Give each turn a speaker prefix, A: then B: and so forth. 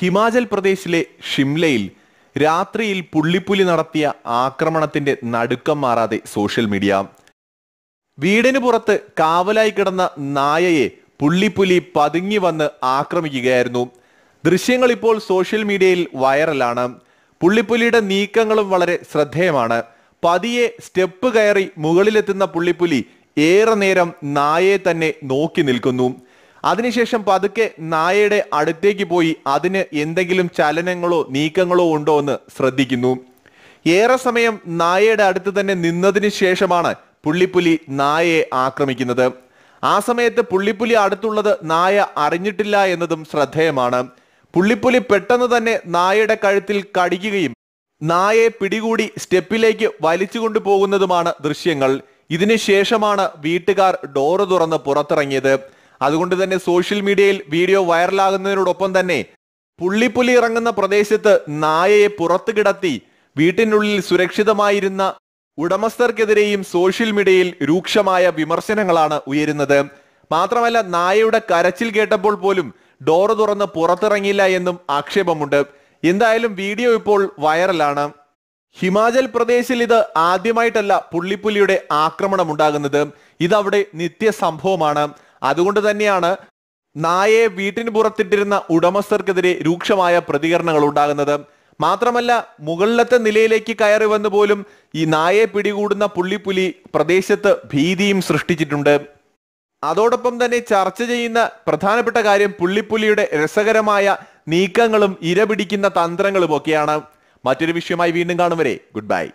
A: ഹിമാചൽ പ്രദേശിലെ ഷിംലയിൽ രാത്രിയിൽ പുള്ളിപ്പുലി നടത്തിയ ആക്രമണത്തിന്റെ നടുക്കം മാറാതെ സോഷ്യൽ മീഡിയ വീടിന് പുറത്ത് കാവലായി കിടന്ന നായയെ പുള്ളിപ്പുലി പതുങ്ങി വന്ന് ആക്രമിക്കുകയായിരുന്നു ദൃശ്യങ്ങൾ ഇപ്പോൾ സോഷ്യൽ മീഡിയയിൽ വൈറലാണ് പുള്ളിപ്പുലിയുടെ നീക്കങ്ങളും വളരെ ശ്രദ്ധേയമാണ് പതിയെ സ്റ്റെപ്പ് കയറി മുകളിലെത്തുന്ന പുള്ളിപ്പുലി ഏറെ നേരം നായയെ തന്നെ നോക്കി നിൽക്കുന്നു അതിനുശേഷം പതുക്കെ നായയുടെ അടുത്തേക്ക് പോയി അതിന് എന്തെങ്കിലും ചലനങ്ങളോ നീക്കങ്ങളോ ഉണ്ടോ എന്ന് ശ്രദ്ധിക്കുന്നു ഏറെ സമയം നായയുടെ അടുത്ത് തന്നെ നിന്നതിന് ശേഷമാണ് പുള്ളിപ്പുലി നായയെ ആക്രമിക്കുന്നത് ആ സമയത്ത് പുള്ളിപ്പുലി അടുത്തുള്ളത് നായ അറിഞ്ഞിട്ടില്ല എന്നതും ശ്രദ്ധേയമാണ് പുള്ളിപ്പുലി പെട്ടെന്ന് തന്നെ നായയുടെ കഴുത്തിൽ കടിക്കുകയും നായയെ പിടികൂടി സ്റ്റെപ്പിലേക്ക് വലിച്ചുകൊണ്ടു പോകുന്നതുമാണ് ദൃശ്യങ്ങൾ ഇതിനുശേഷമാണ് വീട്ടുകാർ ഡോറ് തുറന്ന് പുറത്തിറങ്ങിയത് അതുകൊണ്ട് തന്നെ സോഷ്യൽ മീഡിയയിൽ വീഡിയോ വൈറലാകുന്നതിനോടൊപ്പം തന്നെ പുള്ളിപ്പുലി ഇറങ്ങുന്ന പ്രദേശത്ത് നായയെ പുറത്തു കിടത്തി വീട്ടിനുള്ളിൽ സുരക്ഷിതമായിരുന്ന ഉടമസ്ഥർക്കെതിരെയും സോഷ്യൽ മീഡിയയിൽ രൂക്ഷമായ വിമർശനങ്ങളാണ് ഉയരുന്നത് മാത്രമല്ല നായയുടെ കരച്ചിൽ കേട്ടപ്പോൾ പോലും ഡോറ് തുറന്ന് പുറത്തിറങ്ങിയില്ല എന്നും ആക്ഷേപമുണ്ട് എന്തായാലും വീഡിയോ ഇപ്പോൾ വൈറലാണ് ഹിമാചൽ പ്രദേശിൽ ഇത് ആദ്യമായിട്ടല്ല പുള്ളിപ്പുലിയുടെ ആക്രമണം ഉണ്ടാകുന്നത് ഇതവിടെ നിത്യസംഭവമാണ് അതുകൊണ്ട് തന്നെയാണ് നായയെ വീട്ടിന് പുറത്തിട്ടിരുന്ന ഉടമസ്ഥർക്കെതിരെ രൂക്ഷമായ പ്രതികരണങ്ങൾ ഉണ്ടാകുന്നത് മാത്രമല്ല മുകളിലത്തെ നിലയിലേക്ക് കയറി വന്ന് പോലും ഈ നായെ പിടികൂടുന്ന പുള്ളിപ്പുലി പ്രദേശത്ത് ഭീതിയും സൃഷ്ടിച്ചിട്ടുണ്ട് അതോടൊപ്പം തന്നെ ചർച്ച ചെയ്യുന്ന പ്രധാനപ്പെട്ട കാര്യം പുള്ളിപ്പുലിയുടെ രസകരമായ നീക്കങ്ങളും ഇരപിടിക്കുന്ന ഒക്കെയാണ് മറ്റൊരു വിഷയമായി വീണ്ടും കാണും വരെ ഗുഡ് ബൈ